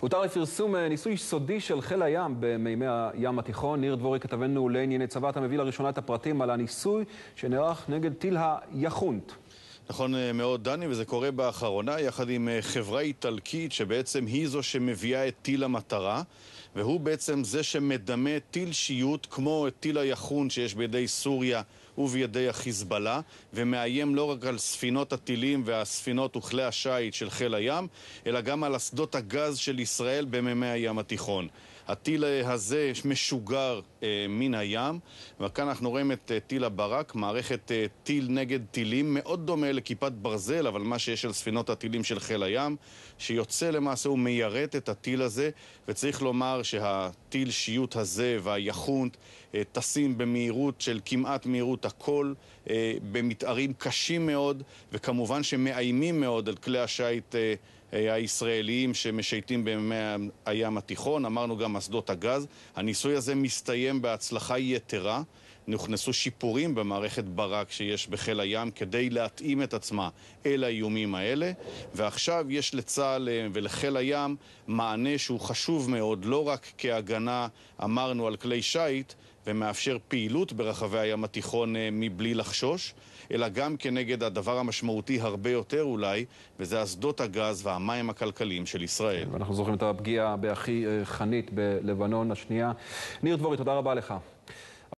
הותר לפרסום אה, ניסוי סודי של חיל הים במימי הים התיכון. ניר דבורי, כתבנו לענייני צבא, אתה מביא לראשונה את הפרטים על הניסוי שנערך נגד טיל היחונט. נכון אה, מאוד, דני, וזה קורה באחרונה, יחד עם אה, חברה איטלקית שבעצם היא זו שמביאה את טיל המטרה, והוא בעצם זה שמדמה טיל שיוט כמו את טיל היחון שיש בידי סוריה ובידי החיזבאללה, ומאיים לא רק על ספינות הטילים והספינות וכלי השיט של חיל הים, אלא גם על אסדות הגז של ישראל במימי הים התיכון. הטיל הזה משוגר אה, מן הים, וכאן אנחנו רואים את אה, טיל הברק, מערכת אה, טיל נגד טילים, מאוד דומה לכיפת ברזל, אבל מה שיש על ספינות הטילים של חיל הים, שיוצא למעשה, הוא מיירט את הטיל הזה, וצריך לומר שהטיל שיוט הזה והיחונט טסים במהירות של כמעט מהירות הכל, במתארים קשים מאוד, וכמובן שמאיימים מאוד על כלי השיט. אה, הישראליים שמשייטים במי הים התיכון, אמרנו גם אסדות הגז. הניסוי הזה מסתיים בהצלחה יתרה. נוכנסו שיפורים במערכת ברק שיש בחיל הים כדי להתאים את עצמה אל האיומים האלה, ועכשיו יש לצה"ל אה, ולחיל הים מענה שהוא חשוב מאוד, לא רק כהגנה, אמרנו, על כלי שיט, ומאפשר פעילות ברחבי הים התיכון אה, מבלי לחשוש, אלא גם כנגד הדבר המשמעותי הרבה יותר אולי, וזה אסדות הגז והמים הכלכליים של ישראל. כן, ואנחנו זוכרים את הפגיעה באחי אה, חנית בלבנון השנייה. ניר דבורי, תודה רבה לך.